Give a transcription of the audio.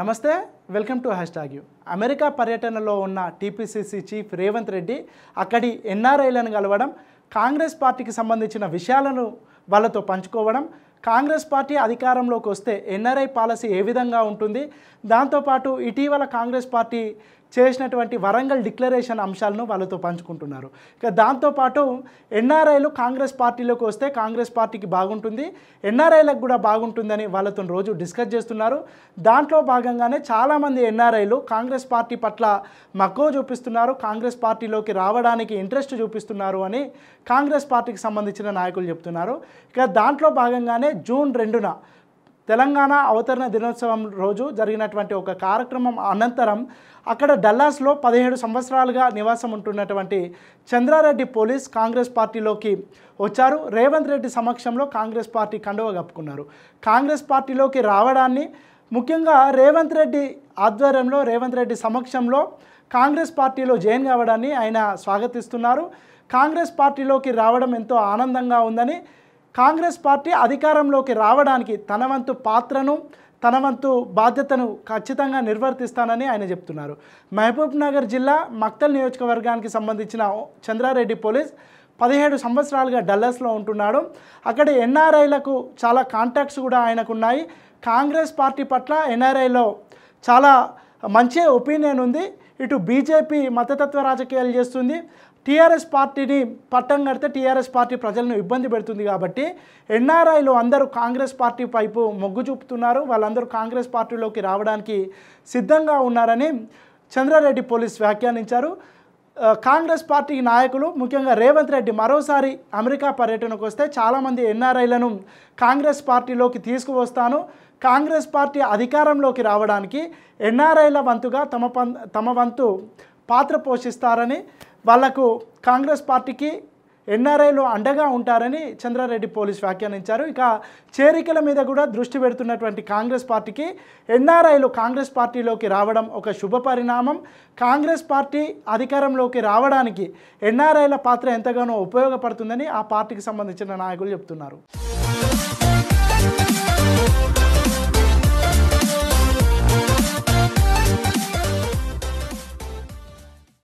నమస్తే welcome to hashtag U America పర్యటనలో ఉన్న టీపీసీసీ చీఫ్ రేవంత్ రెడ్డి అక్కడి ఎన్ఆర్ఐలను కలవడం కాంగ్రెస్ పార్టీకి సంబంధించిన విషయాలను వాళ్ళతో పంచుకోవడం కాంగ్రెస్ పార్టీ అధికారంలోకి వస్తే ఎన్ఆర్ఐ పాలసీ ఏ విధంగా ఉంటుంది దాంతోపాటు ఇటీవల కాంగ్రెస్ పార్టీ చేసినటువంటి వరంగల్ డిక్లరేషన్ అంశాలను వాళ్ళతో పంచుకుంటున్నారు ఇక దాంతోపాటు ఎన్ఆర్ఐలు కాంగ్రెస్ పార్టీలోకి వస్తే కాంగ్రెస్ పార్టీకి బాగుంటుంది ఎన్ఆర్ఐలకు కూడా బాగుంటుందని వాళ్ళతో రోజు డిస్కస్ చేస్తున్నారు దాంట్లో భాగంగానే చాలామంది ఎన్ఆర్ఐలు కాంగ్రెస్ పార్టీ పట్ల మక్కువ చూపిస్తున్నారు కాంగ్రెస్ పార్టీలోకి రావడానికి ఇంట్రెస్ట్ చూపిస్తున్నారు అని కాంగ్రెస్ పార్టీకి సంబంధించిన నాయకులు చెప్తున్నారు ఇక దాంట్లో భాగంగానే జూన్ రెండున తెలంగాణ అవతరణ దినోత్సవం రోజు జరిగినటువంటి ఒక కార్యక్రమం అనంతరం అక్కడ డల్లాస్లో పదిహేడు సంవత్సరాలుగా నివాసం ఉంటున్నటువంటి చంద్రారెడ్డి పోలీస్ కాంగ్రెస్ పార్టీలోకి వచ్చారు రేవంత్ రెడ్డి సమక్షంలో కాంగ్రెస్ పార్టీ కండువ కప్పుకున్నారు కాంగ్రెస్ పార్టీలోకి రావడాన్ని ముఖ్యంగా రేవంత్ రెడ్డి ఆధ్వర్యంలో రేవంత్ రెడ్డి సమక్షంలో కాంగ్రెస్ పార్టీలో జైన్ కావడాన్ని ఆయన స్వాగతిస్తున్నారు కాంగ్రెస్ పార్టీలోకి రావడం ఎంతో ఆనందంగా ఉందని కాంగ్రెస్ పార్టీ అధికారంలోకి రావడానికి తన వంతు పాత్రను తన వంతు బాధ్యతను ఖచ్చితంగా నిర్వర్తిస్తానని ఆయన చెప్తున్నారు మహబూబ్ నగర్ జిల్లా మక్తల్ నియోజకవర్గానికి సంబంధించిన చంద్రారెడ్డి పోలీస్ పదిహేడు సంవత్సరాలుగా డల్లస్లో ఉంటున్నాడు అక్కడ ఎన్ఆర్ఐలకు చాలా కాంటాక్ట్స్ కూడా ఆయనకున్నాయి కాంగ్రెస్ పార్టీ పట్ల ఎన్ఆర్ఐలో చాలా మంచి ఒపీనియన్ ఉంది ఇటు బీజేపీ మతతత్వ రాజకీయాలు చేస్తుంది టీఆర్ఎస్ పార్టీని పట్టం కడితే టీఆర్ఎస్ పార్టీ ప్రజలను ఇబ్బంది పెడుతుంది కాబట్టి ఎన్ఆర్ఐలు అందరూ కాంగ్రెస్ పార్టీ పైపు మొగ్గు చూపుతున్నారు వాళ్ళందరూ కాంగ్రెస్ పార్టీలోకి రావడానికి సిద్ధంగా ఉన్నారని చంద్రారెడ్డి పోలీస్ వ్యాఖ్యానించారు కాంగ్రెస్ పార్టీ నాయకులు ముఖ్యంగా రేవంత్ రెడ్డి మరోసారి అమెరికా పర్యటనకు వస్తే చాలామంది ఎన్ఆర్ఐలను కాంగ్రెస్ పార్టీలోకి తీసుకువస్తాను కాంగ్రెస్ పార్టీ అధికారంలోకి రావడానికి ఎన్ఆర్ఐల వంతుగా తమ తమ వంతు పాత్ర పోషిస్తారని వాళ్లకు కాంగ్రెస్ పార్టీకి ఎన్ఆర్ఐలో అండగా ఉంటారని చంద్రారెడ్డి పోలీస్ వ్యాఖ్యానించారు ఇక చేరికల మీద కూడా దృష్టి పెడుతున్నటువంటి కాంగ్రెస్ పార్టీకి ఎన్ఆర్ఐలు కాంగ్రెస్ పార్టీలోకి రావడం ఒక శుభ పరిణామం కాంగ్రెస్ పార్టీ అధికారంలోకి రావడానికి ఎన్ఆర్ఐల పాత్ర ఎంతగానో ఉపయోగపడుతుందని ఆ పార్టీకి సంబంధించిన నాయకులు చెప్తున్నారు